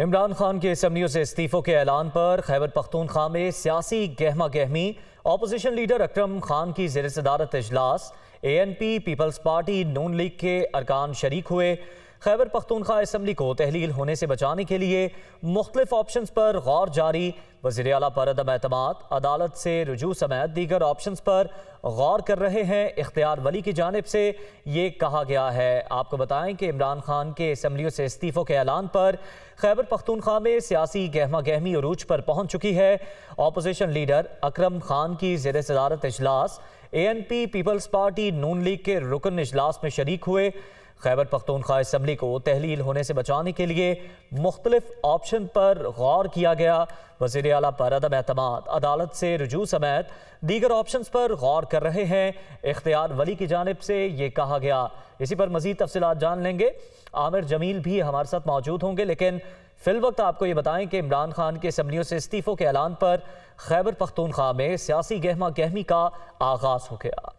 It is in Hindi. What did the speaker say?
इमरान खान के असम्बलियों से इस्तीफ़ों के ऐलान पर खैबर पख्तूनख्वा में सियासी गहमा गहमी अपोजिशन लीडर अक्रम खान की जेर सदारत अजलास A N P People's party Noon league के अरकान शरीक हुए खैबर पख्तूनखा इसम्बली को तहलील होने से बचाने के लिए मुख्तफ ऑप्शन पर गौर जारी वजीर अला पर अदम अहतम अदालत से रजू समेत दीगर ऑप्शन पर गौर कर रहे हैं इख्तियार वली की जानब से ये कहा गया है आपको बताएं कि इमरान खान के इसम्बलियों से इस्तीफ़ों के ऐलान पर खैबर पख्तूनखा में सियासी गहमा गहमी अरूज पर पहुंच चुकी है अपोजिशन लीडर अक्रम खान की जेर सदारत अजलास A N P People's party Noon league के रुकन अजलास में शरीक हुए खैबर पख्तूनख्वा इसम्बली को तहलील होने से बचाने के लिए मुख्तलिफ ऑप्शन पर गौर किया गया वजीर अला पर अदम अहतम अदालत से रजू समेत दीगर ऑप्शन पर गौर कर रहे हैं इख्तियार वली की जानब से ये कहा गया इसी पर मजीद तफसी जान लेंगे आमिर जमील भी हमारे साथ मौजूद होंगे लेकिन फिल वक्त आपको ये बताएं कि इमरान खान के असम्बलियों से इस्तीफ़ों के ऐलान पर खैबर पख्तूनख्वा में सियासी गहमा गहमी का आगाज़ हो गया